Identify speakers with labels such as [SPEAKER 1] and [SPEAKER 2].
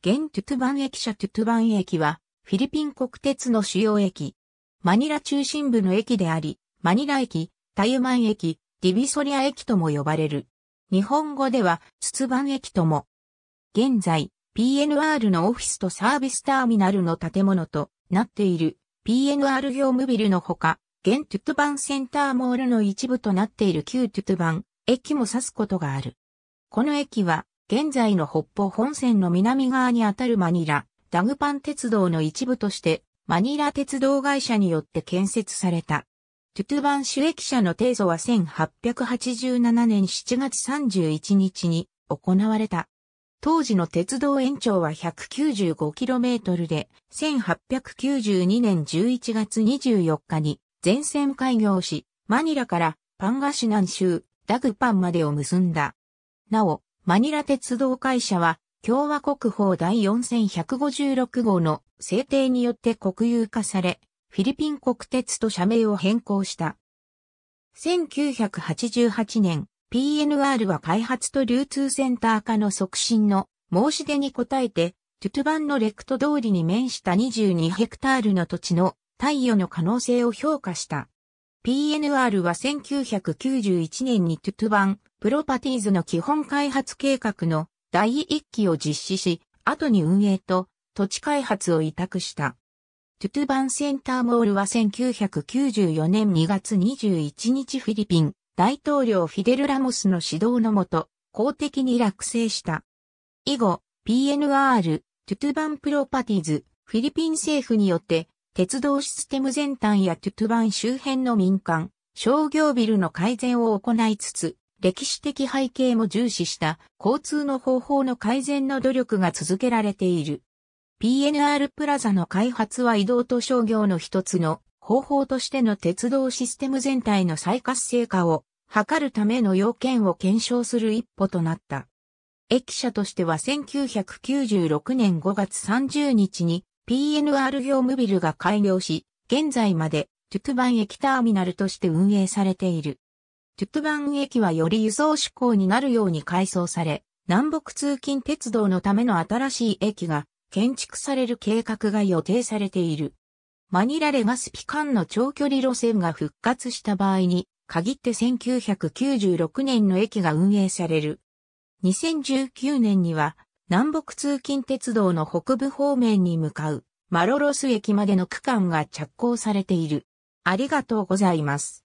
[SPEAKER 1] 現トゥトゥバン駅舎トゥトゥバン駅は、フィリピン国鉄の主要駅。マニラ中心部の駅であり、マニラ駅、タユマン駅、ディビソリア駅とも呼ばれる。日本語では、ツツバン駅とも。現在、PNR のオフィスとサービスターミナルの建物となっている PNR 業務ビルのほか、現トゥトゥバンセンターモールの一部となっている旧トゥトゥバン駅も指すことがある。この駅は現在の北方本線の南側にあたるマニラ、ダグパン鉄道の一部として、マニラ鉄道会社によって建設された。トゥトゥバン主駅舎の提訴は1887年7月31日に行われた。当時の鉄道延長は 195km で、1892年11月24日に全線開業し、マニラからパンガシナン州、ダグパンまでを結んだ。なお、マニラ鉄道会社は、共和国法第4156号の制定によって国有化され、フィリピン国鉄と社名を変更した。1988年、PNR は開発と流通センター化の促進の申し出に応えて、トゥトゥバンのレクト通りに面した22ヘクタールの土地の貸与の可能性を評価した。PNR は1991年にトゥトゥバンプロパティーズの基本開発計画の第一期を実施し、後に運営と土地開発を委託した。トゥトゥバンセンターモールは1994年2月21日フィリピン大統領フィデル・ラモスの指導のもと公的に落成した。以後、PNR、トゥトゥバンプロパティズ、フィリピン政府によって、鉄道システム全体やトゥトゥバン周辺の民間、商業ビルの改善を行いつつ、歴史的背景も重視した交通の方法の改善の努力が続けられている。PNR プラザの開発は移動と商業の一つの方法としての鉄道システム全体の再活性化を図るための要件を検証する一歩となった。駅舎としては1996年5月30日に PNR 業務ビルが開業し、現在までトゥトゥバン駅ターミナルとして運営されている。トゥクバン駅はより輸送志向になるように改装され、南北通勤鉄道のための新しい駅が建築される計画が予定されている。マニラレガスピ間の長距離路線が復活した場合に、限って1996年の駅が運営される。2019年には、南北通勤鉄道の北部方面に向かう、マロロス駅までの区間が着工されている。ありがとうございます。